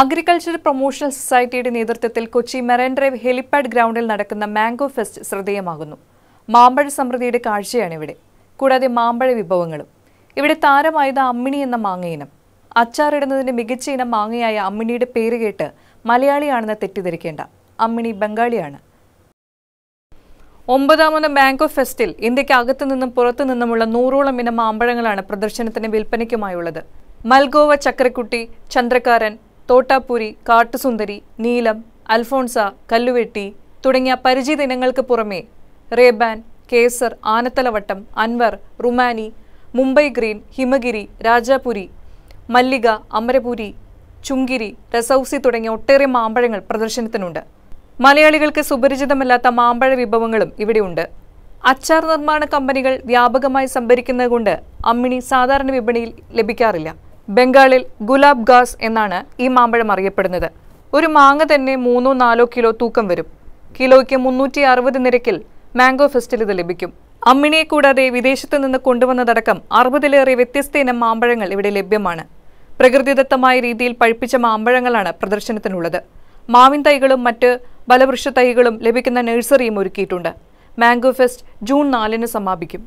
agriculture promotional സൊസൈറ്റിയുടെ നേതൃത്വത്തിൽ Kochi marine drive helipad ഗ്രൗണ്ടിൽ നടക്കുന്ന മാംഗോ ഫെസ്റ്റ് ശ്രദ്ധേയമാകുന്നു മാമ്പഴ സമൃദ്ധിയുടെ കാഴ്ചയാണ് ഇവിടെ കൂടാതെ മാമ്പഴ വിഭവങ്ങളും ഇവിടെ താരമായത് അമ്മിണി എന്ന മാങ്ങയിനം അച്ചാറിടുന്നതിന്റെ മികച്ച ഇനം മാങ്ങയായ അമ്മിണിയുടെ പേര് കേട്ട് മലയാളിയാണെന്ന് തെറ്റിദ്ധരിക്കേണ്ട അമ്മിണി ബംഗാളിയാണ് ഒമ്പതാമത് മാംഗോ ഫെസ്റ്റിൽ ഇന്ത്യക്ക് അകത്തു നിന്നും പുറത്തു നിന്നുമുള്ള നൂറോളം ഇനം മാമ്പഴങ്ങളാണ് പ്രദർശനത്തിന് വിൽപ്പനയ്ക്കുമായുള്ളത് മൽഗോവ ചക്രക്കുട്ടി ചന്ദ്രക്കാരൻ തോട്ടാപ്പൂരി കാട്ടുസുന്ദരി നീലം അൽഫോൺസ കല്ലുവെട്ടി തുടങ്ങിയ പരിചിത ഇനങ്ങൾക്ക് പുറമെ റേബാൻ കേസർ ആനത്തലവട്ടം അൻവർ റുമാനി മുംബൈ ഗ്രീൻ ഹിമഗിരി രാജാപുരി മല്ലിക അമരപുരി ചുങ്കിരി രസൌസി തുടങ്ങിയ ഒട്ടേറെ മാമ്പഴങ്ങൾ പ്രദർശനത്തിനുണ്ട് മലയാളികൾക്ക് സുപരിചിതമല്ലാത്ത മാമ്പഴ വിഭവങ്ങളും ഇവിടെയുണ്ട് അച്ചാർ നിർമ്മാണ കമ്പനികൾ വ്യാപകമായി സംഭരിക്കുന്നതുകൊണ്ട് അമ്മിണി സാധാരണ വിപണിയിൽ ലഭിക്കാറില്ല ബംഗാളിൽ ഗുലാബ് ഗാസ് എന്നാണ് ഈ മാമ്പഴം അറിയപ്പെടുന്നത് ഒരു മാങ്ങ തന്നെ മൂന്നോ നാലോ കിലോ തൂക്കം വരും കിലോയ്ക്ക് മുന്നൂറ്റി അറുപത് നിരക്കിൽ മാംഗോ ഫെസ്റ്റിൽ ഇത് ലഭിക്കും അമ്മിണിയെ കൂടാതെ വിദേശത്ത് നിന്ന് കൊണ്ടുവന്നതടക്കം അറുപതിലേറെ വ്യത്യസ്ത ഇനം മാമ്പഴങ്ങൾ ഇവിടെ ലഭ്യമാണ് പ്രകൃതിദത്തമായ രീതിയിൽ പഴുപ്പിച്ച മാമ്പഴങ്ങളാണ് പ്രദർശനത്തിനുള്ളത് മാവിൻ തൈകളും മറ്റ് ബലവൃക്ഷ തൈകളും ലഭിക്കുന്ന നഴ്സറിയും ഒരുക്കിയിട്ടുണ്ട് മാംഗോ ഫെസ്റ്റ് ജൂൺ നാലിന് സമാപിക്കും